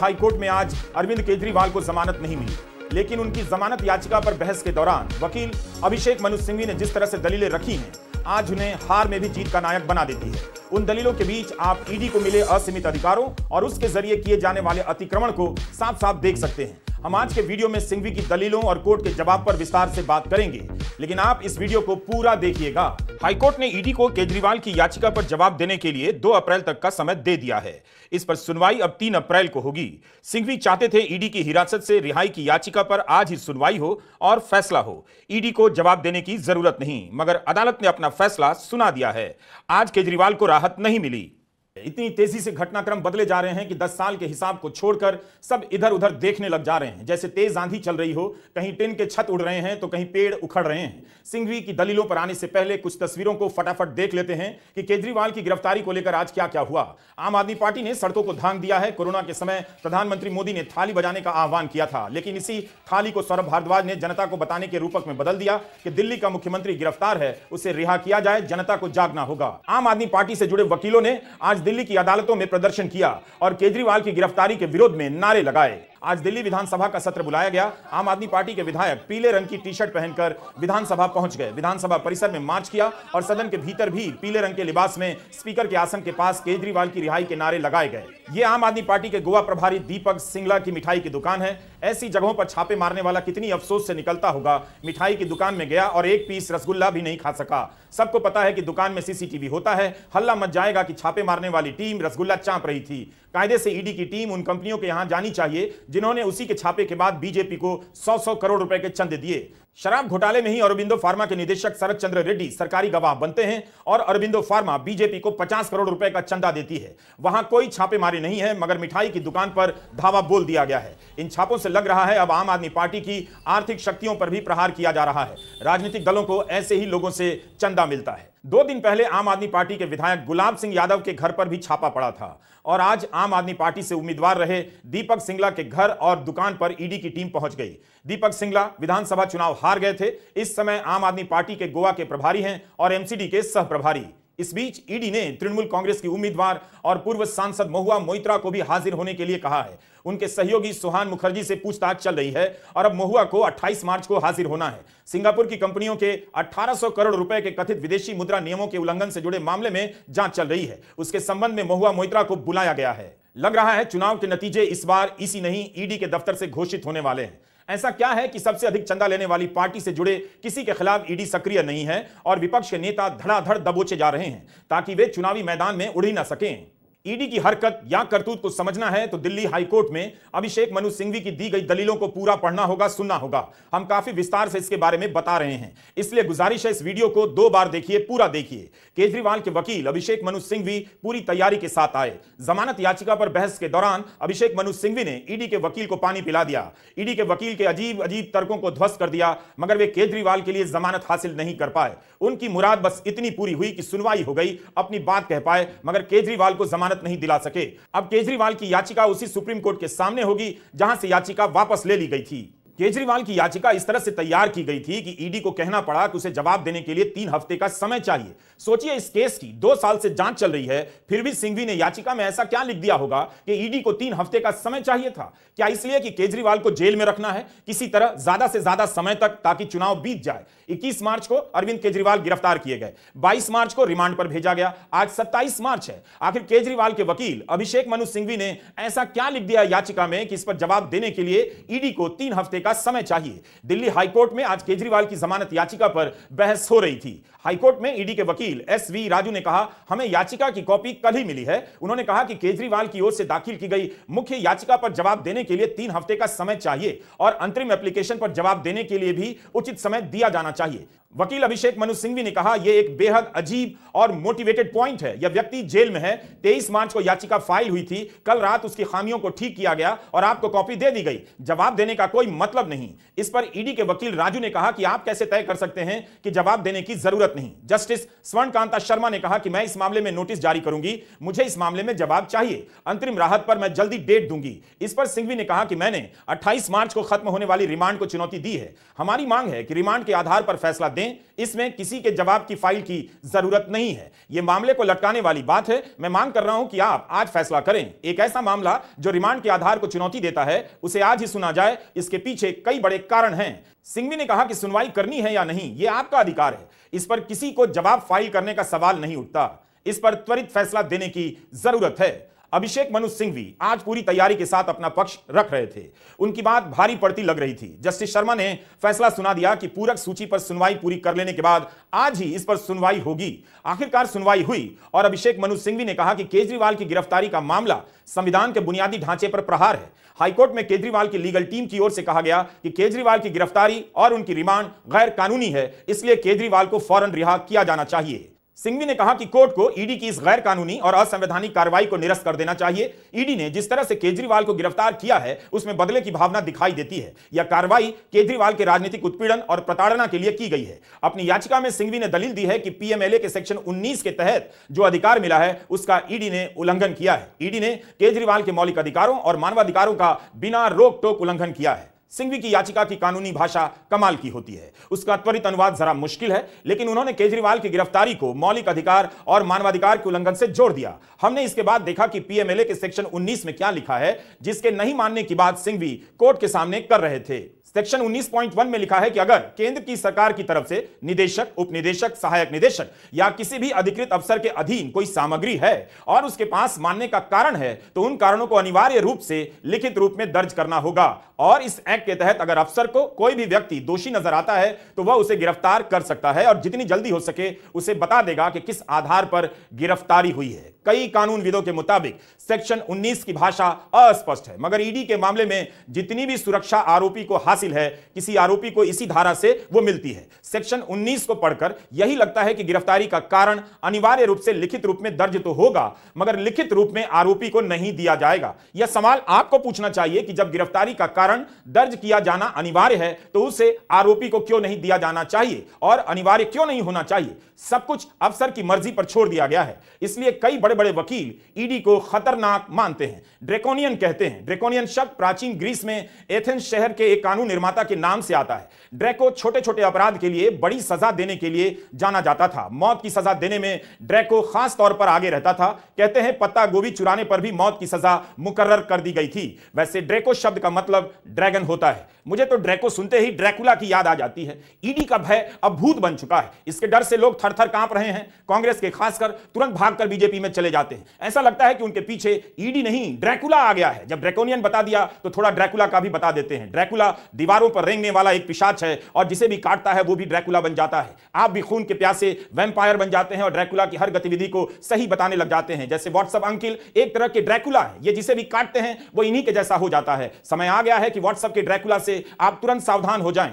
high court में आज अरविंद केजरीवाल को जमानत नहीं मिली लेकिन उनकी जमानत याचिका पर बहस के दौरान वकील अभिषेक मनु सिंघवी ने जिस तरह से दलीलें रखी हैं आज उन्हें हार में भी जीत का नायक बना देती है उन दलीलों के बीच आप ईडी को मिले असीमित अधिकारों और उसके जरिए किए जाने वाले अतिक्रमण को साफ साफ देख सकते हैं हम आज के वीडियो में सिंघवी की दलीलों और कोर्ट के जवाब पर विस्तार से बात करेंगे लेकिन आप इस वीडियो को पूरा देखिएगा हाईकोर्ट ने ईडी को केजरीवाल की याचिका पर जवाब देने के लिए 2 अप्रैल तक का समय दे दिया है इस पर सुनवाई अब 3 अप्रैल को होगी सिंघवी चाहते थे ईडी की हिरासत से रिहाई की याचिका पर आज ही सुनवाई हो और फैसला हो ईडी को जवाब देने की जरूरत नहीं मगर अदालत ने अपना फैसला सुना दिया है आज केजरीवाल को राहत नहीं मिली इतनी तेजी से घटनाक्रम बदले जा रहे हैं कि 10 साल के हिसाब को छोड़कर सब इधर उधर देखने लग जा रहे हैं जैसे तेज आंधी चल रही हो कहीं टिन के छत उड़ रहे हैं तो कहीं पेड़ उखड़ रहे हैं सिंघवी की दलीलों पर आने से पहले कुछ तस्वीरों को फटाफट देख लेते हैं कि केजरीवाल की गिरफ्तारी को लेकर आज क्या क्या हुआ आम आदमी पार्टी ने सड़कों को धांग दिया है कोरोना के समय प्रधानमंत्री मोदी ने थाली बजाने का आह्वान किया था लेकिन इसी थाली को सौरभ भारद्वाज ने जनता को बताने के रूपक में बदल दिया कि दिल्ली का मुख्यमंत्री गिरफ्तार है उसे रिहा किया जाए जनता को जागना होगा आम आदमी पार्टी से जुड़े वकीलों ने आज दिल्ली की अदालतों में प्रदर्शन किया और केजरीवाल की गिरफ्तारी के विरोध में नारे लगाए आज दिल्ली विधानसभा का सत्र बुलाया गया आम आदमी पार्टी के विधायक पीले रंग की टी शर्ट पहनकर विधानसभा पहुंच गए विधानसभा परिसर में मार्च किया और सदन के भीतर भी पीले रंग के लिबास में स्पीकर के आसन के पास केजरीवाल की रिहाई के नारे लगाए गए ये आम आदमी पार्टी के गोवा प्रभारी दीपक सिंगला की मिठाई की दुकान है ऐसी जगहों पर छापे मारने वाला कितनी अफसोस से निकलता होगा मिठाई की दुकान में गया और एक पीस रसगुल्ला भी नहीं खा सका सबको पता है कि दुकान में सीसीटीवी होता है हल्ला मच जाएगा कि छापे मारने वाली टीम रसगुल्ला चांप रही थी कायदे से ईडी की टीम उन कंपनियों के यहां जानी चाहिए जिन्होंने उसी के छापे के बाद बीजेपी को सौ सौ करोड़ रुपए के चंद दिए शराब घोटाले में ही अरबिंदो फार्मा के निदेशक शरद चंद्र रेड्डी सरकारी गवाह बनते हैं और अरबिंदो फार्मा बीजेपी को 50 करोड़ रुपए का चंदा देती है वहां कोई छापेमारी नहीं है मगर मिठाई की दुकान पर धावा बोल दिया गया है इन छापों से लग रहा है अब आम आदमी पार्टी की आर्थिक शक्तियों पर भी प्रहार किया जा रहा है राजनीतिक दलों को ऐसे ही लोगों से चंदा मिलता है दो दिन पहले आम आदमी पार्टी के विधायक गुलाब सिंह यादव के घर पर भी छापा पड़ा था और आज आम आदमी पार्टी से उम्मीदवार रहे दीपक सिंगला के घर और दुकान पर ईडी की टीम पहुंच गई दीपक सिंगला विधानसभा चुनाव हार गए थे इस समय आम आदमी पार्टी के गोवा के प्रभारी हैं और एमसीडी के सह प्रभारी इस बीच ईडी e ने तृणमूल कांग्रेस की उम्मीदवार और पूर्व सांसद महुआ मोइत्रा को भी हाजिर होने के लिए कहा है उनके सहयोगी सुहान मुखर्जी से पूछताछ चल रही है और अब महुआ को 28 मार्च को हाजिर होना है सिंगापुर की कंपनियों के 1800 करोड़ रुपए के कथित विदेशी मुद्रा नियमों के उल्लंघन से जुड़े मामले में जांच चल रही है उसके संबंध में महुआ मोइत्रा को बुलाया गया है लग रहा है चुनाव के नतीजे इस बार इसी e नहीं ईडी e के दफ्तर से घोषित होने वाले हैं ऐसा क्या है कि सबसे अधिक चंदा लेने वाली पार्टी से जुड़े किसी के खिलाफ ईडी सक्रिय नहीं है और विपक्ष के नेता धड़ाधड़ दबोचे जा रहे हैं ताकि वे चुनावी मैदान में उड़ी ना सकें ईडी की हरकत या करतूत को समझना है तो दिल्ली हाईकोर्ट में अभिषेक मनु सिंघवी की दी गई दलीलों को पूरा पढ़ना होगा सुनना होगा हम काफी विस्तार से इसके बारे में बता रहे हैं इसलिए गुजारिश है इस वीडियो को दो बार देखिए पूरा देखिए केजरीवाल के वकील अभिषेक मनु सिंघवी पूरी तैयारी के साथ आए जमानत याचिका पर बहस के दौरान अभिषेक मनु सिंघवी ने ईडी के वकील को पानी पिला दिया ईडी के वकील के अजीब अजीब तर्कों को ध्वस्त कर दिया मगर वे केजरीवाल के लिए जमानत हासिल नहीं कर पाए उनकी मुराद बस इतनी पूरी हुई कि सुनवाई हो गई अपनी बात कह पाए मगर केजरीवाल को जमानत जमानत नहीं दिला सके अब केजरीवाल की याचिका उसी सुप्रीम कोर्ट के सामने होगी जहां से याचिका वापस ले ली गई थी केजरीवाल की याचिका इस तरह से तैयार की गई थी कि ईडी को कहना पड़ा कि उसे जवाब देने के लिए तीन हफ्ते का समय चाहिए सोचिए इस केस की दो साल से जांच चल रही है फिर भी सिंघवी ने याचिका में ऐसा क्या लिख दिया होगा कि ईडी को तीन हफ्ते का समय चाहिए था क्या इसलिए कि केजरीवाल को जेल में रखना है किसी तरह ज्यादा से ज्यादा समय तक ताकि चुनाव बीत जाए इक्कीस मार्च को अरविंद केजरीवाल गिरफ्तार किए गए बाईस मार्च को रिमांड पर भेजा गया आज सत्ताईस मार्च है आखिर केजरीवाल के वकील अभिषेक मनु सिंघवी ने ऐसा क्या लिख दिया याचिका में कि इस पर जवाब देने के लिए ईडी को तीन हफ्ते का समय चाहिए दिल्ली हाईकोर्ट में आज केजरीवाल की जमानत याचिका पर बहस हो रही थी हाईकोर्ट में ईडी के वकील एस वी राजू ने कहा हमें याचिका की कॉपी कल ही मिली है उन्होंने कहा कि केजरीवाल की ओर से दाखिल की गई मुख्य याचिका पर जवाब देने के लिए तीन हफ्ते का समय चाहिए और अंतरिम एप्लीकेशन पर जवाब देने के लिए भी उचित समय दिया जाना चाहिए वकील अभिषेक मनु सिंघवी ने कहा यह एक बेहद अजीब और मोटिवेटेड पॉइंट है यह व्यक्ति जेल में है 23 मार्च को याचिका फाइल हुई थी कल रात उसकी खामियों को ठीक किया गया और आपको कॉपी दे दी गई जवाब देने का कोई मतलब नहीं इस पर ईडी के वकील राजू ने कहा कि आप कैसे तय कर सकते हैं कि जवाब देने की जरूरत नहीं जस्टिस स्वर्णकांता शर्मा ने कहा कि मैं इस मामले में नोटिस जारी करूंगी मुझे इस मामले में जवाब चाहिए अंतरिम राहत पर मैं जल्दी डेट दूंगी इस पर सिंघवी ने कहा कि मैंने अट्ठाईस मार्च को खत्म होने वाली रिमांड को चुनौती दी है हमारी मांग है कि रिमांड के आधार पर फैसला दें इसमें किसी के जवाब की फाइल की जरूरत नहीं है यह मामले को लटकाने वाली बात है मैं मांग कर रहा हूं कि आप आज फैसला करें एक ऐसा मामला जो रिमांड के आधार को चुनौती देता है उसे आज ही सुना जाए इसके पीछे कई बड़े कारण हैं सिंघवी ने कहा कि सुनवाई करनी है या नहीं यह आपका अधिकार है इस पर किसी को जवाब फाइल करने का सवाल नहीं उठता इस पर त्वरित फैसला देने की जरूरत है अभिषेक मनु सिंघवी आज पूरी तैयारी के साथ अपना पक्ष रख रहे थे उनकी बात भारी पड़ती लग रही थी जस्टिस शर्मा ने फैसला सुना दिया कि पूरक सूची पर सुनवाई पूरी कर लेने के बाद आज ही इस पर सुनवाई होगी आखिरकार सुनवाई हुई और अभिषेक मनु सिंघवी ने कहा कि केजरीवाल की गिरफ्तारी का मामला संविधान के बुनियादी ढांचे पर प्रहार है हाईकोर्ट में केजरीवाल की लीगल टीम की ओर से कहा गया कि केजरीवाल की गिरफ्तारी और उनकी रिमांड गैर कानूनी है इसलिए केजरीवाल को फौरन रिहा किया जाना चाहिए सिंघवी ने कहा कि कोर्ट को ईडी की इस गैर कानूनी और असंवैधानिक कार्रवाई को निरस्त कर देना चाहिए ईडी ने जिस तरह से केजरीवाल को गिरफ्तार किया है उसमें बदले की भावना दिखाई देती है यह कार्रवाई केजरीवाल के राजनीतिक उत्पीड़न और प्रताड़ना के लिए की गई है अपनी याचिका में सिंघवी ने दलील दी है कि पीएमएलए के सेक्शन उन्नीस के तहत जो अधिकार मिला है उसका ईडी ने उल्लंघन किया है ईडी ने केजरीवाल के मौलिक अधिकारों और मानवाधिकारों का बिना रोक टोक उल्लंघन किया है सिंघवी की याचिका की कानूनी भाषा कमाल की होती है उसका त्वरित अनुवाद जरा मुश्किल है लेकिन उन्होंने केजरीवाल की गिरफ्तारी को मौलिक अधिकार और मानवाधिकार के उल्लंघन से जोड़ दिया हमने इसके बाद देखा कि पीएमएलए के सेक्शन 19 में क्या लिखा है जिसके नहीं मानने की बात सिंघवी कोर्ट के सामने कर रहे थे सेक्शन 19.1 में लिखा है कि अगर केंद्र की सरकार की तरफ से निदेशक उप निदेशक सहायक निदेशक या किसी भी अधिकृत अफसर के अधीन कोई सामग्री है और उसके पास मानने का कारण है तो उन कारणों को अनिवार्य रूप से लिखित रूप में दर्ज करना होगा और इस एक्ट के तहत अगर अफसर को कोई भी व्यक्ति दोषी नजर आता है तो वह उसे गिरफ्तार कर सकता है और जितनी जल्दी हो सके उसे बता देगा कि किस आधार पर गिरफ्तारी हुई है कई कानून विदों के मुताबिक सेक्शन 19 की भाषा अस्पष्ट है मगर ईडी के मामले में जितनी भी सुरक्षा आरोपी को हासिल है किसी आरोपी को इसी धारा से वो मिलती है सेक्शन 19 को पढ़कर यही लगता है कि गिरफ्तारी का कारण अनिवार्य रूप से लिखित रूप में दर्ज तो होगा मगर लिखित रूप में आरोपी को नहीं दिया जाएगा यह सवाल आपको पूछना चाहिए कि जब गिरफ्तारी का कारण दर्ज किया जाना अनिवार्य है तो उसे आरोपी को क्यों नहीं दिया जाना चाहिए और अनिवार्य क्यों नहीं होना चाहिए सब कुछ अफसर की मर्जी पर छोड़ दिया गया है इसलिए कई बड़े बड़े वकील ईडी को खतर खतरनाक मानते हैं ड्रेकोनियन कहते हैं ड्रेकोनियन शब्द प्राचीन ग्रीस में एथेंस शहर के एक कानून निर्माता के नाम से आता है ड्रेको छोटे छोटे अपराध के लिए बड़ी सजा देने के लिए जाना जाता था मौत की सजा देने में ड्रेको खास तौर पर आगे रहता था कहते हैं पत्ता गोभी चुराने पर भी मौत की सजा मुकर्र कर दी गई थी वैसे ड्रेको शब्द का मतलब ड्रैगन होता है मुझे तो ड्रेको सुनते ही ड्रैकुला की याद आ जाती है ईडी का भय अब भूत बन चुका है इसके डर से लोग थर थर कांप रहे हैं कांग्रेस के खासकर तुरंत भागकर बीजेपी में चले जाते हैं ऐसा लगता है कि उनके पीछे पीछे ईडी नहीं ड्रैकुला आ गया है जब ड्रैकोनियन बता दिया तो थोड़ा ड्रैकुला का भी बता देते हैं ड्रैकुला दीवारों पर रेंगने वाला एक पिशाच है और जिसे भी काटता है वो भी ड्रैकुला बन जाता है आप भी खून के प्यासे वैम्पायर बन जाते हैं और ड्रैकुला की हर गतिविधि को सही बताने लग जाते हैं जैसे व्हाट्सअप अंकिल एक तरह के ड्रैकुला है ये जिसे भी काटते हैं वो इन्हीं के जैसा हो जाता है समय आ गया है कि व्हाट्सअप के ड्रैकुला से आप तुरंत सावधान हो जाएं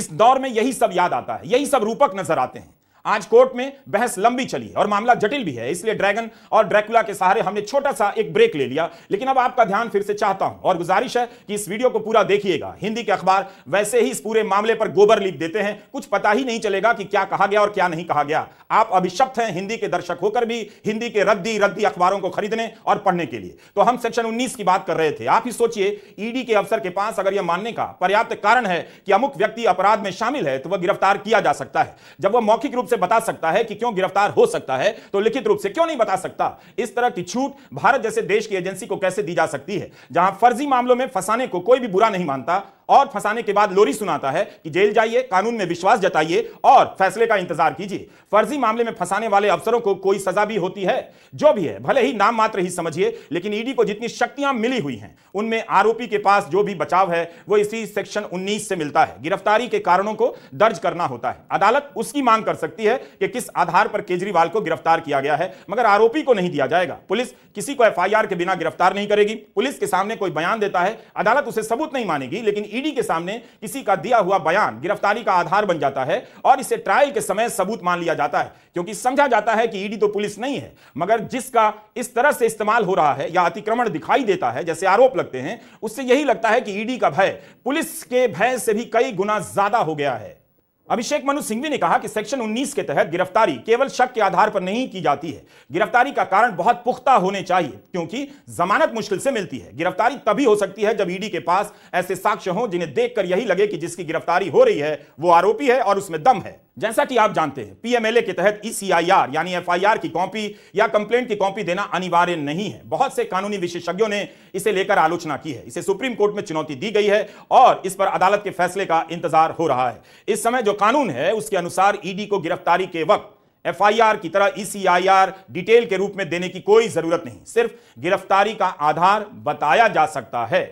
इस दौर में यही सब याद आता है यही सब रूपक नजर आते हैं आज कोर्ट में बहस लंबी चली है और मामला जटिल भी है इसलिए ड्रैगन और ड्रैकुला के सहारे हमने छोटा सा एक ब्रेक ले लिया लेकिन अब आपका ध्यान फिर से चाहता हूं और गुजारिश है कि इस वीडियो को पूरा देखिएगा हिंदी के अखबार वैसे ही इस पूरे मामले पर गोबर लिख देते हैं कुछ पता ही नहीं चलेगा कि क्या कहा गया और क्या नहीं कहा गया आप अभिशप्त हैं हिंदी के दर्शक होकर भी हिंदी के रद्दी रद्दी अखबारों को खरीदने और पढ़ने के लिए तो हम सेक्शन उन्नीस की बात कर रहे थे आप ही सोचिए ईडी के अफसर के पास अगर यह मानने का पर्याप्त कारण है कि अमुक व्यक्ति अपराध में शामिल है तो वह गिरफ्तार किया जा सकता है जब वह मौखिक रूप से से बता सकता है कि क्यों गिरफ्तार हो सकता है तो लिखित रूप से क्यों नहीं बता सकता इस तरह की छूट भारत जैसे देश की एजेंसी को कैसे दी जा सकती है जहां फर्जी मामलों में फंसाने को कोई भी बुरा नहीं मानता और फंसाने के बाद लोरी सुनाता है कि जेल जाइए कानून में विश्वास जताइए और फैसले का इंतजार कीजिए फर्जी मामले में फंसाने वाले अफसरों को कोई सजा भी होती है जो भी है भले ही नाम मात्र ही समझिए लेकिन ईडी को जितनी शक्तियां मिली हुई हैं उनमें आरोपी के पास जो भी बचाव है वो इसी सेक्शन उन्नीस से मिलता है गिरफ्तारी के कारणों को दर्ज करना होता है अदालत उसकी मांग कर सकती है कि किस आधार पर केजरीवाल को गिरफ्तार किया गया है मगर आरोपी को नहीं दिया जाएगा पुलिस किसी को एफ के बिना गिरफ्तार नहीं करेगी पुलिस के सामने कोई बयान देता है अदालत उसे सबूत नहीं मानेगी लेकिन ईडी के सामने किसी का दिया हुआ बयान गिरफ्तारी का आधार बन जाता है और इसे ट्रायल के समय सबूत मान लिया जाता है क्योंकि समझा जाता है कि ईडी तो पुलिस नहीं है मगर जिसका इस तरह से इस्तेमाल हो रहा है या अतिक्रमण दिखाई देता है जैसे आरोप लगते हैं उससे यही लगता है कि ईडी का भय पुलिस के भय से भी कई गुना ज्यादा हो गया है अभिषेक मनु सिंघवी ने कहा कि सेक्शन 19 के तहत गिरफ्तारी केवल शक के आधार पर नहीं की जाती है गिरफ्तारी का कारण बहुत पुख्ता होने चाहिए क्योंकि जमानत मुश्किल से मिलती है गिरफ्तारी तभी हो सकती है जब ईडी के पास ऐसे साक्ष्य हो जिन्हें देखकर यही लगे कि जिसकी गिरफ्तारी हो रही है वो आरोपी है और उसमें दम है जैसा कि आप जानते हैं पीएमएलए के तहत ईसीआईआर यानी एफआईआर की कॉपी या कंप्लेंट की कॉपी देना अनिवार्य नहीं है बहुत से कानूनी विशेषज्ञों ने इसे लेकर आलोचना की है इसे सुप्रीम कोर्ट में चुनौती दी गई है और इस पर अदालत के फैसले का इंतजार हो रहा है इस समय जो कानून है उसके अनुसार ईडी e को गिरफ्तारी के वक्त एफआईआर की तरह ईसीआईआर e डिटेल के रूप में देने की कोई जरूरत नहीं सिर्फ गिरफ्तारी का आधार बताया जा सकता है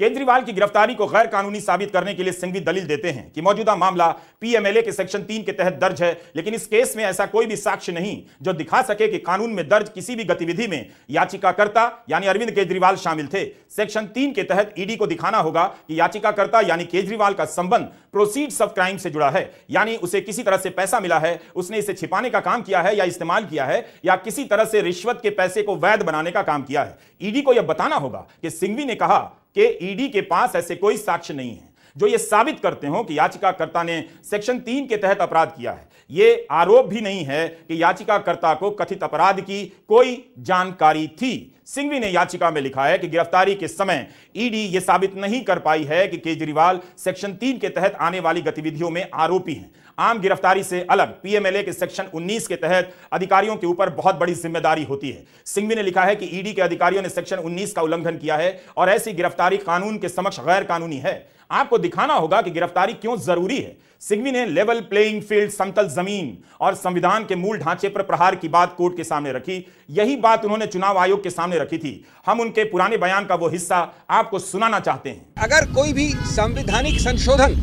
केजरीवाल की गिरफ्तारी को गैर कानूनी साबित करने के लिए सिंघवी दलील देते हैं कि मौजूदा मामला पीएमएलए के सेक्शन तीन के तहत दर्ज है लेकिन इस केस में ऐसा कोई भी साक्ष्य नहीं जो दिखा सके कि कानून में दर्ज किसी भी गतिविधि में याचिकाकर्ता यानी अरविंद केजरीवाल शामिल थे सेक्शन तीन के तहत ईडी को दिखाना होगा कि याचिकाकर्ता यानी केजरीवाल का संबंध प्रोसीड ऑफ क्राइम से जुड़ा है यानी उसे किसी तरह से पैसा मिला है उसने इसे छिपाने का काम किया है या इस्तेमाल किया है या किसी तरह से रिश्वत के पैसे को वैध बनाने का काम किया है ईडी को यह बताना होगा कि सिंघवी ने कहा कि ईडी के पास ऐसे कोई साक्ष्य नहीं है जो ये साबित करते हो कि याचिकाकर्ता ने सेक्शन तीन के तहत अपराध किया है ये आरोप भी नहीं है कि याचिकाकर्ता को कथित अपराध की कोई जानकारी थी सिंघवी ने याचिका में लिखा है कि गिरफ्तारी के समय ईडी यह साबित नहीं कर पाई है कि केजरीवाल सेक्शन तीन के तहत आने वाली गतिविधियों में आरोपी हैं आम गिरफ्तारी से अलग पीएमएलए के सेक्शन 19 के तहत अधिकारियों के ऊपर बहुत बड़ी जिम्मेदारी होती है सिंघवी ने लिखा है कि ईडी के अधिकारियों ने सेक्शन 19 का उल्लंघन किया है और ऐसी गिरफ्तारी कानून के समक्ष गैर कानूनी है आपको दिखाना होगा कि गिरफ्तारी क्यों जरूरी है सिग्वी ने लेवल प्लेइंग फील्ड समतल जमीन और संविधान के मूल ढांचे पर प्रहार की बात कोर्ट के सामने रखी यही बात उन्होंने चुनाव आयोग के सामने रखी थी हम उनके पुराने बयान का वो हिस्सा आपको सुनाना चाहते हैं अगर कोई भी संवैधानिक संशोधन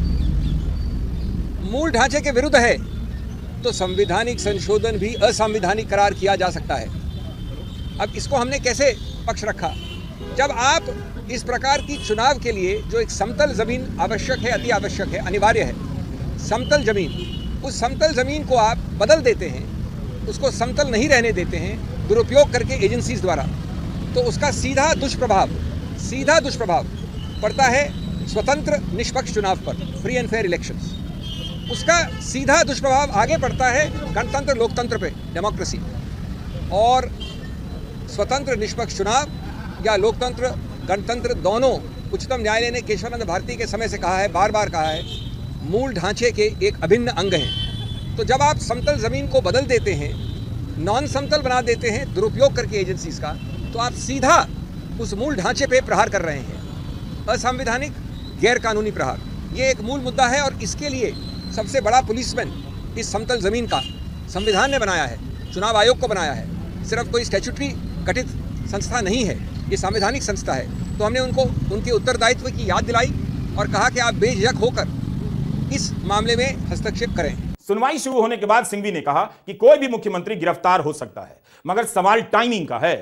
मूल ढांचे के विरुद्ध है तो संवैधानिक संशोधन भी असंवैधानिक करार किया जा सकता है अब इसको हमने कैसे पक्ष रखा जब आप इस प्रकार की चुनाव के लिए जो एक समतल ज़मीन आवश्यक है अति आवश्यक है अनिवार्य है समतल ज़मीन उस समतल ज़मीन को आप बदल देते हैं उसको समतल नहीं रहने देते हैं दुरुपयोग करके एजेंसीज द्वारा तो उसका सीधा दुष्प्रभाव सीधा दुष्प्रभाव पड़ता है स्वतंत्र निष्पक्ष चुनाव पर फ्री एंड फेयर इलेक्शन उसका सीधा दुष्प्रभाव आगे पड़ता है गणतंत्र लोकतंत्र पे डेमोक्रेसी और स्वतंत्र निष्पक्ष चुनाव या लोकतंत्र गणतंत्र दोनों उच्चतम न्यायालय ने केशवानंद भारती के समय से कहा है बार बार कहा है मूल ढांचे के एक अभिन्न अंग हैं तो जब आप समतल ज़मीन को बदल देते हैं नॉन समतल बना देते हैं दुरुपयोग करके एजेंसीज का तो आप सीधा उस मूल ढांचे पे प्रहार कर रहे हैं असंवैधानिक गैरकानूनी प्रहार ये एक मूल मुद्दा है और इसके लिए सबसे बड़ा पुलिसमैन इस समतल ज़मीन का संविधान ने बनाया है चुनाव आयोग को बनाया है सिर्फ कोई स्टैचुटरी गठित संस्था नहीं है ये संवैधानिक संस्था है तो हमने उनको उनके उत्तरदायित्व की याद दिलाई और कहा कि आप बेझक होकर इस मामले में हस्तक्षेप करें सुनवाई शुरू होने के बाद सिंघवी ने कहा कि कोई भी मुख्यमंत्री गिरफ्तार हो सकता है मगर सवाल टाइमिंग का है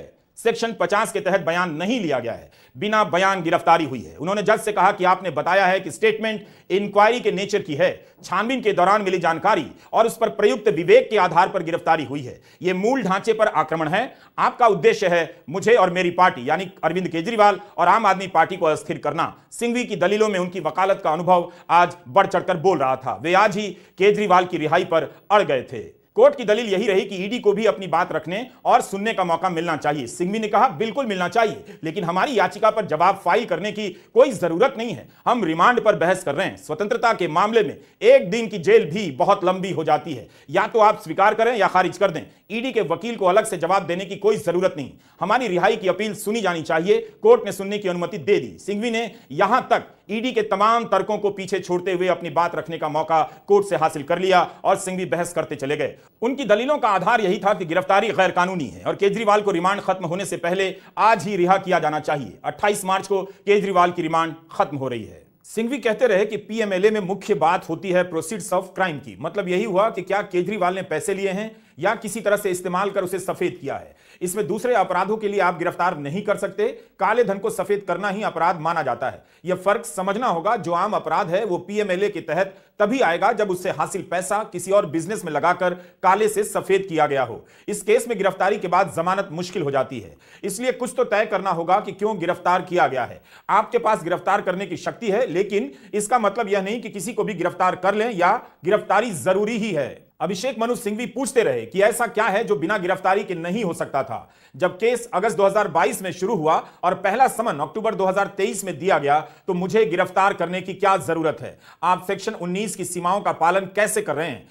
सेक्शन 50 के तहत बयान नहीं लिया गया है बिना बयान गिरफ्तारी हुई है उन्होंने जज से कहा कि आपने बताया है कि स्टेटमेंट इंक्वायरी के नेचर की है छानबीन के दौरान मिली जानकारी और उस पर प्रयुक्त विवेक के आधार पर गिरफ्तारी हुई है यह मूल ढांचे पर आक्रमण है आपका उद्देश्य है मुझे और मेरी पार्टी यानी अरविंद केजरीवाल और आम आदमी पार्टी को अस्थिर करना सिंघवी की दलीलों में उनकी वकालत का अनुभव आज बढ़ चढ़कर बोल रहा था वे आज ही केजरीवाल की रिहाई पर अड़ गए थे कोर्ट की दलील यही रही कि ईडी को भी अपनी बात रखने और सुनने का मौका मिलना चाहिए सिंघवी ने कहा बिल्कुल मिलना चाहिए लेकिन हमारी याचिका पर जवाब फाइल करने की कोई जरूरत नहीं है हम रिमांड पर बहस कर रहे हैं स्वतंत्रता के मामले में एक दिन की जेल भी बहुत लंबी हो जाती है या तो आप स्वीकार करें या खारिज कर दें ईडी के वकील को अलग से जवाब देने की कोई जरूरत नहीं हमारी रिहाई की अपील सुनी जानी चाहिए कोर्ट ने सुनने की अनुमति दे दी सिंघवी ने यहां तक ईडी के तमाम तर्कों को पीछे छोड़ते हुए अपनी बात रखने का मौका कोर्ट से हासिल कर लिया और सिंघवी बहस करते चले गए उनकी दलीलों का आधार यही था कि गिरफ्तारी गैर कानूनी है और केजरीवाल को रिमांड खत्म होने से पहले आज ही रिहा किया जाना चाहिए अट्ठाईस मार्च को केजरीवाल की रिमांड खत्म हो रही है सिंघवी कहते रहे कि पीएमएलए में मुख्य बात होती है प्रोसीड्स ऑफ क्राइम की मतलब यही हुआ कि क्या केजरीवाल ने पैसे लिए हैं या किसी तरह से इस्तेमाल कर उसे सफेद किया है इसमें दूसरे अपराधों के लिए आप गिरफ्तार नहीं कर सकते काले धन को सफेद करना ही अपराध माना जाता है यह फर्क समझना होगा जो आम अपराध है वो पीएमएलए के तहत तभी आएगा जब उससे हासिल पैसा किसी और बिजनेस में लगाकर काले से सफेद किया गया हो इस केस में गिरफ्तारी के बाद जमानत मुश्किल हो जाती है इसलिए कुछ तो तय करना होगा कि क्यों गिरफ्तार किया गया है आपके पास गिरफ्तार करने की शक्ति है लेकिन इसका मतलब यह नहीं कि किसी को भी गिरफ्तार कर लें या गिरफ्तारी जरूरी ही है अभिषेक मनु सिंघवी पूछते रहे कि ऐसा क्या है जो बिना गिरफ्तारी के नहीं हो सकता था जब केस अगस्त 2022 में शुरू हुआ और पहला समन अक्टूबर 2023 में दिया गया तो मुझे गिरफ्तार करने की क्या जरूरत है आप सेक्शन 19 की सीमाओं का पालन कैसे कर रहे हैं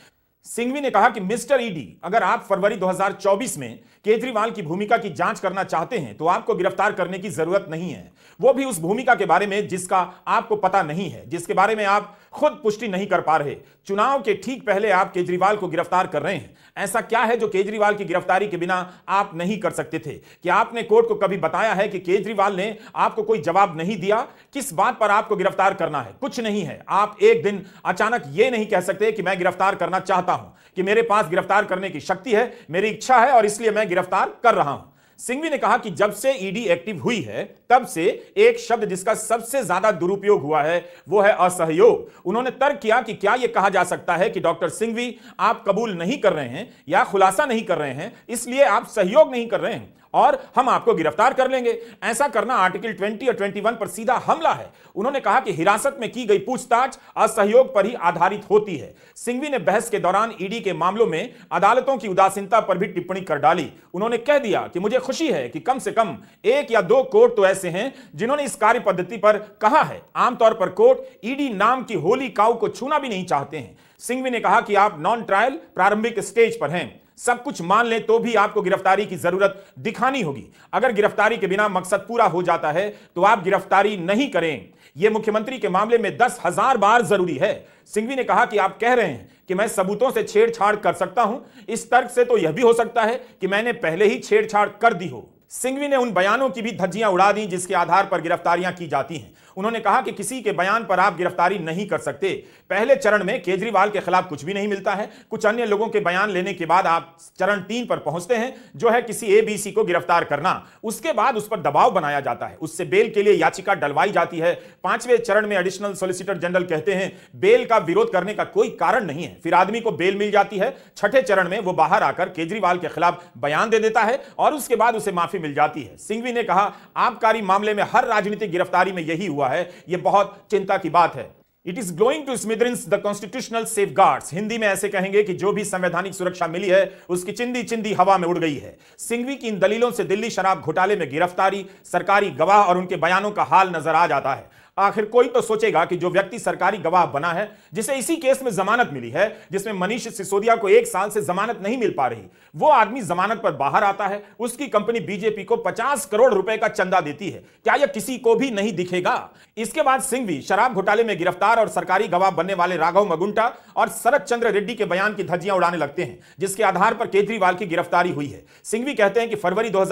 सिंघवी ने कहा कि मिस्टर ईडी अगर आप फरवरी 2024 में केजरीवाल की भूमिका की जांच करना चाहते हैं तो आपको गिरफ्तार करने की जरूरत नहीं है वो भी उस भूमिका के बारे में जिसका आपको पता नहीं है जिसके बारे में आप खुद पुष्टि नहीं कर पा रहे चुनाव के ठीक पहले आप केजरीवाल को गिरफ्तार कर रहे हैं ऐसा क्या है जो केजरीवाल की गिरफ्तारी के बिना आप नहीं कर सकते थे कि आपने कोर्ट को कभी बताया है कि केजरीवाल ने आपको कोई जवाब नहीं दिया किस बात पर आपको गिरफ्तार करना है कुछ नहीं है आप एक दिन अचानक ये नहीं कह सकते कि मैं गिरफ्तार करना चाहता हूं कि मेरे पास गिरफ्तार करने की शक्ति है मेरी इच्छा है और इसलिए मैं गिरफ्तार कर रहा हूं सिंघवी ने कहा कि जब से ईडी e एक्टिव हुई है तब से एक शब्द जिसका सबसे ज्यादा दुरुपयोग हुआ है वो है असहयोग उन्होंने तर्क किया कि क्या यह कहा जा सकता है कि डॉक्टर सिंघवी आप कबूल नहीं कर रहे हैं या खुलासा नहीं कर रहे हैं इसलिए आप सहयोग नहीं कर रहे हैं और हम आपको गिरफ्तार कर लेंगे ऐसा करना आर्टिकल 20 और 21 पर सीधा हमला है उन्होंने कहा कि हिरासत में की गई पूछताछ असहयोग पर ही आधारित होती है सिंघवी ने बहस के दौरान ईडी के मामलों में अदालतों की उदासीनता पर भी टिप्पणी कर डाली उन्होंने कह दिया कि मुझे खुशी है कि कम से कम एक या दो कोर्ट तो ऐसे हैं जिन्होंने इस कार्य पद्धति पर कहा है आमतौर पर कोर्ट ईडी नाम की होली काउ को छूना भी नहीं चाहते हैं सिंघवी ने कहा कि आप नॉन ट्रायल प्रारंभिक स्टेज पर हैं सब कुछ मान लें तो भी आपको गिरफ्तारी की जरूरत दिखानी होगी अगर गिरफ्तारी के बिना मकसद पूरा हो जाता है तो आप गिरफ्तारी नहीं करें यह मुख्यमंत्री के मामले में दस हजार बार जरूरी है सिंघवी ने कहा कि आप कह रहे हैं कि मैं सबूतों से छेड़छाड़ कर सकता हूं इस तर्क से तो यह भी हो सकता है कि मैंने पहले ही छेड़छाड़ कर दी हो सिंघवी ने उन बयानों की भी धज्जियां उड़ा दी जिसके आधार पर गिरफ्तारियां की जाती हैं उन्होंने कहा कि किसी के बयान पर आप गिरफ्तारी नहीं कर सकते पहले चरण में केजरीवाल के खिलाफ कुछ भी नहीं मिलता है कुछ अन्य लोगों के बयान लेने के बाद आप चरण तीन पर पहुंचते हैं जो है किसी एबीसी को गिरफ्तार करना उसके बाद उस पर दबाव बनाया जाता है उससे बेल के लिए याचिका डलवाई जाती है पांचवें चरण में एडिशनल सोलिसिटर जनरल कहते हैं बेल का विरोध करने का कोई कारण नहीं है फिर आदमी को बेल मिल जाती है छठे चरण में वो बाहर आकर केजरीवाल के खिलाफ बयान दे देता है और उसके बाद उसे माफी मिल जाती है सिंघवी ने कहा आबकारी मामले में हर राजनीतिक गिरफ्तारी में यही हुआ हुआ है यह बहुत चिंता की बात है it is glowing to smithereens the constitutional safe Hindi में ऐसे कहेंगे कि जो भी संवैधानिक सुरक्षा मिली है उसकी चिंदी चिंदी हवा में उड़ गई है सिंघवी की इन दलीलों से दिल्ली शराब घोटाले में गिरफ्तारी सरकारी गवाह और उनके बयानों का हाल नजर आ जाता है आखिर कोई तो सोचेगा कि जो व्यक्ति सरकारी गवाह बना है जिसे इसी केस में जमानत मिली है जिसमें मनीष सिसोदिया को एक साल से जमानत नहीं मिल पा रही वो आदमी जमानत पर बाहर आता है उसकी कंपनी बीजेपी को पचास करोड़ रुपए का चंदा देती है क्या यह किसी को भी नहीं दिखेगा इसके बाद भी शराब घोटाले में गिरफ्तार और सरकारी गवाह बनने वाले राघव मगुंटा और शरद चंद्र रेड्डी के बयान की धज्जियां उड़ाने लगते हैं जिसके आधार पर केजरीवाल की गिरफ्तारी हुई है सिंघवी कहते हैं कि फरवरी दो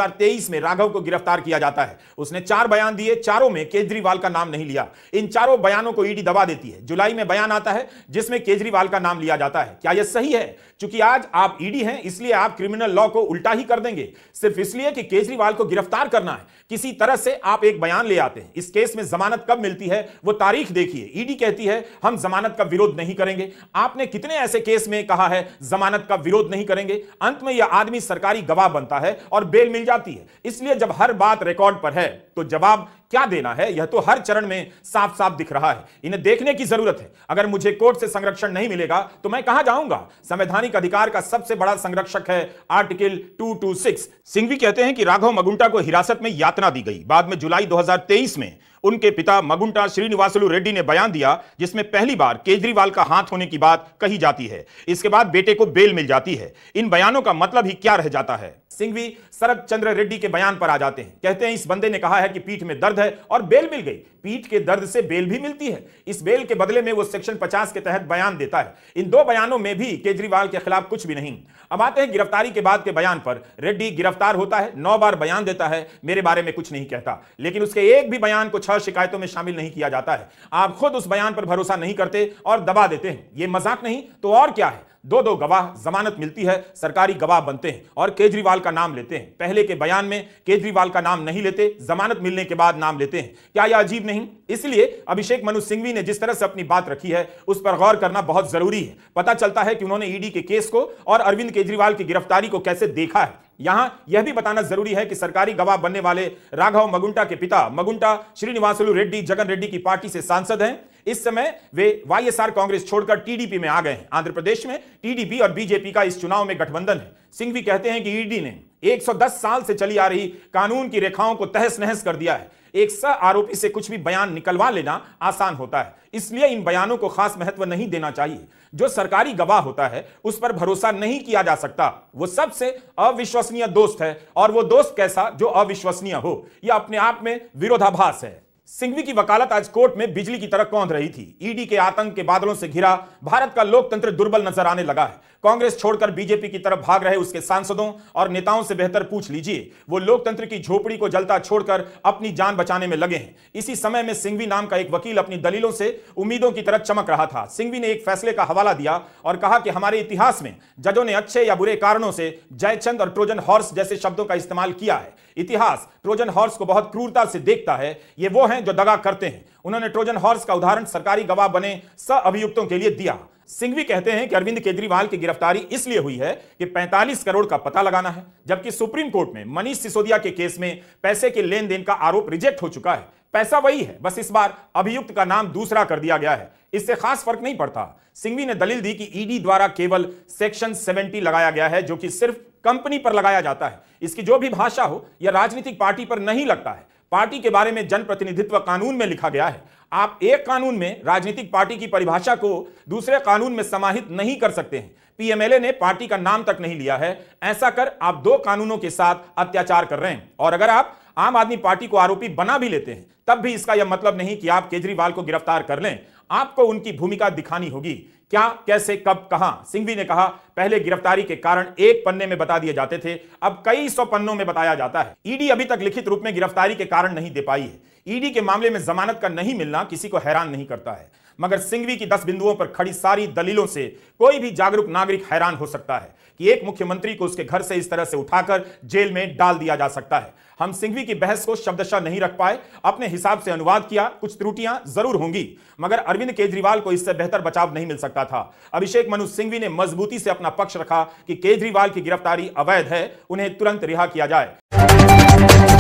में राघव को गिरफ्तार किया जाता है उसने चार बयान दिए चारों में केजरीवाल का नाम नहीं लिया इन चारों बयानों को ईडी दबा देती है जुलाई में बयान आता है जिसमें केजरीवाल का नाम लिया जाता है क्या यह सही है चूंकि आज आप ईडी e हैं इसलिए आप क्रिमिनल लॉ को उल्टा ही कर देंगे सिर्फ इसलिए कि केजरीवाल को गिरफ्तार करना है किसी तरह से आप एक बयान ले आते हैं इस केस में जमानत कब मिलती है वो तारीख देखिए ईडी e कहती है हम जमानत का विरोध नहीं करेंगे आपने कितने ऐसे केस में कहा है जमानत का विरोध नहीं करेंगे अंत में यह आदमी सरकारी गवाह बनता है और बेल मिल जाती है इसलिए जब हर बात रिकॉर्ड पर है तो जवाब क्या देना है यह तो हर चरण में साफ साफ दिख रहा है इन्हें देखने की जरूरत है अगर मुझे कोर्ट से संरक्षण नहीं मिलेगा तो मैं कहां जाऊंगा संवैधानिक संवैधानिक अधिकार का सबसे बड़ा संरक्षक है आर्टिकल 226 सिंघवी कहते हैं कि राघव मगुंटा को हिरासत में यातना दी गई बाद में जुलाई 2023 में उनके पिता मगुंटा श्रीनिवासलु रेड्डी ने बयान दिया जिसमें पहली बार केजरीवाल का हाथ होने की बात कही जाती है इसके बाद बेटे को बेल मिल जाती है इन बयानों का मतलब ही क्या रह जाता है सिंघवी सरद चंद्र रेड्डी के बयान पर आ जाते हैं कहते हैं इस बंदे ने कहा है कि पीठ में दर्द है और बेल मिल गई पीठ के दर्द से बेल भी मिलती है इस बेल के बदले में वो सेक्शन 50 के तहत बयान देता है इन दो बयानों में भी केजरीवाल के खिलाफ कुछ भी नहीं अब आते हैं गिरफ्तारी के बाद के बयान पर रेड्डी गिरफ्तार होता है नौ बार बयान देता है मेरे बारे में कुछ नहीं कहता लेकिन उसके एक भी बयान को छह शिकायतों में शामिल नहीं किया जाता है आप खुद उस बयान पर भरोसा नहीं करते और दबा देते हैं यह मजाक नहीं तो और क्या है दो दो गवाह जमानत मिलती है सरकारी गवाह बनते हैं और केजरीवाल का नाम लेते हैं पहले के बयान में केजरीवाल का नाम नहीं लेते जमानत मिलने के बाद नाम लेते हैं क्या यह अजीब नहीं इसलिए अभिषेक मनु सिंघवी ने जिस तरह से अपनी बात रखी है उस पर गौर करना बहुत जरूरी है पता चलता है कि उन्होंने ईडी के केस को और अरविंद केजरीवाल की गिरफ्तारी को कैसे देखा है यहां यह भी बताना जरूरी है कि सरकारी गवाह बनने वाले राघव मगुंटा के पिता मगुंटा श्रीनिवासलु रेड्डी जगन रेड्डी की पार्टी से सांसद हैं इस समय वे वाईएसआर कांग्रेस छोड़कर टीडीपी में आ गए हैं आंध्र प्रदेश में टीडीपी और बीजेपी का इस चुनाव में गठबंधन है भी कहते हैं कि ईडी ने 110 साल से चली आ रही कानून की रेखाओं को तहस नहस कर दिया है एक स आरोपी से कुछ भी बयान निकलवा लेना आसान होता है इसलिए इन बयानों को खास महत्व नहीं देना चाहिए जो सरकारी गवाह होता है उस पर भरोसा नहीं किया जा सकता वो सबसे अविश्वसनीय दोस्त है और वो दोस्त कैसा जो अविश्वसनीय हो यह अपने आप में विरोधाभास है सिंघवी की वकालत आज कोर्ट में बिजली की तरह कौंध रही थी ईडी के आतंक के बादलों से घिरा भारत का लोकतंत्र दुर्बल नजर आने लगा है कांग्रेस छोड़कर बीजेपी की तरफ भाग रहे उसके सांसदों और नेताओं से बेहतर पूछ लीजिए वो लोकतंत्र की झोपड़ी को जलता छोड़कर अपनी जान बचाने में लगे हैं इसी समय में सिंघवी नाम का एक वकील अपनी दलीलों से उम्मीदों की तरह चमक रहा था सिंघवी ने एक फैसले का हवाला दिया और कहा कि हमारे इतिहास में जजों ने अच्छे या बुरे कारणों से जयचंद और ट्रोजन हॉर्स जैसे शब्दों का इस्तेमाल किया है इतिहास ट्रोजन हॉर्स को बहुत क्रूरता से देखता है ये वो हैं जो दगा करते हैं उन्होंने ट्रोजन हॉर्स का उदाहरण सरकारी गवाह बने स अभियुक्तों के लिए दिया सिंघवी कहते हैं कि अरविंद केजरीवाल की गिरफ्तारी इसलिए हुई है कि 45 करोड़ का पता लगाना है जबकि सुप्रीम कोर्ट में मनीष सिसोदिया के केस में पैसे के लेन देन का आरोप रिजेक्ट हो चुका है पैसा वही है बस इस बार अभियुक्त का नाम दूसरा कर दिया गया है इससे खास फर्क नहीं पड़ता सिंघवी ने दलील दी कि ईडी द्वारा केवल सेक्शन 70 लगाया गया है जो कि सिर्फ कंपनी पर लगाया जाता है इसकी जो भी भाषा हो यह राजनीतिक पार्टी पर नहीं लगता है पार्टी के बारे में जनप्रतिनिधित्व कानून में लिखा गया है आप एक कानून में राजनीतिक पार्टी की परिभाषा को दूसरे कानून में समाहित नहीं कर सकते हैं पीएमएलए ने पार्टी का नाम तक नहीं लिया है ऐसा कर आप दो कानूनों के साथ अत्याचार कर रहे हैं और अगर आप आम आदमी पार्टी को आरोपी बना भी लेते हैं तब भी इसका यह मतलब नहीं कि आप केजरीवाल को गिरफ्तार कर लें आपको उनकी भूमिका दिखानी होगी क्या कैसे कब कहां सिंघवी ने कहा पहले गिरफ्तारी के कारण एक पन्ने में बता दिए जाते थे अब कई सौ पन्नों में बताया जाता है ईडी अभी तक लिखित रूप में गिरफ्तारी के कारण नहीं दे पाई है ईडी के मामले में जमानत का नहीं मिलना किसी को हैरान नहीं करता है मगर सिंघवी की दस बिंदुओं पर खड़ी सारी दलीलों से कोई भी जागरूक नागरिक हैरान हो सकता है कि एक मुख्यमंत्री को उसके घर से इस तरह से उठाकर जेल में डाल दिया जा सकता है हम सिंघवी की बहस को शब्दशा नहीं रख पाए अपने हिसाब से अनुवाद किया कुछ त्रुटियां जरूर होंगी मगर अरविंद केजरीवाल को इससे बेहतर बचाव नहीं मिल सकता था अभिषेक मनु सिंघवी ने मजबूती से अपना पक्ष रखा कि केजरीवाल की गिरफ्तारी अवैध है उन्हें तुरंत रिहा किया जाए